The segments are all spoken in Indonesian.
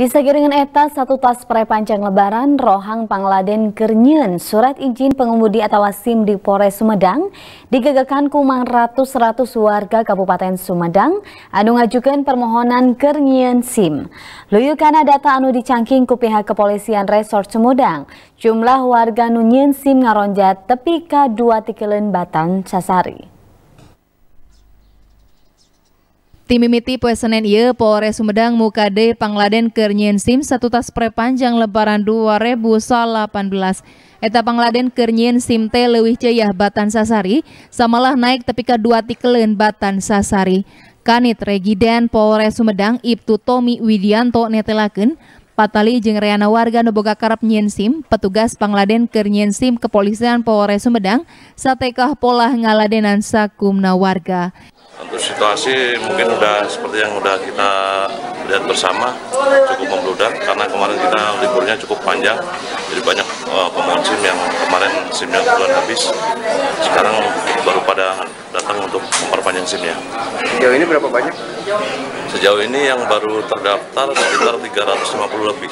Di dengan eta satu tas pre panjang lebaran, Rohang Pangladen Gernyen, surat izin pengemudi atau SIM di Polres Sumedang, digagakan kumang ratus-ratus warga Kabupaten Sumedang, anu ngajukan permohonan Gernyen SIM. Luyukana data anu dicangking ku pihak kepolisian Resort Sumedang, jumlah warga nunyen SIM ngaronjat tepi k dua tikelen batang sasari. Tim mimiti Ie Polres Sumedang Mukade Pangladen keur SIM satu tas prepanjang lebaran 2018. Eta Pangladen keur SIM teh leuwih ceuyah Batan Sasari samalah naik tepi ka 2 Batan Sasari. Kanit Regiden Polres Sumedang Ibtu Tommy Widianto netelaken. Patali jeung reana warga nuboga karep nyensim, petugas pangladen keur nyensim kepolisian Polres Sumedang, satekah pola ngaladenan sakumna warga. Untuk situasi mungkin udah seperti yang udah kita lihat bersama, cukup membludak karena kemarin kita liburnya cukup panjang, jadi banyak uh, SIM yang kemarin simnya bulan habis sekarang baru pada datang untuk memperpanjang simnya. Sejauh ini berapa banyak? Sejauh ini yang baru terdaftar sekitar 350 lebih.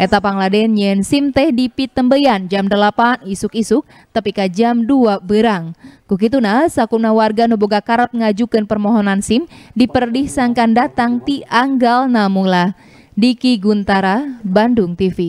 Eta Pangladen SIM teh di Pit Tembeyan jam 8 isuk-isuk tepika jam 2 berang. Kukituna sakuna warga nuboga karat ngajukan permohonan SIM diperdih sangkan datang ti anggal namula. Diki Guntara, Bandung TV.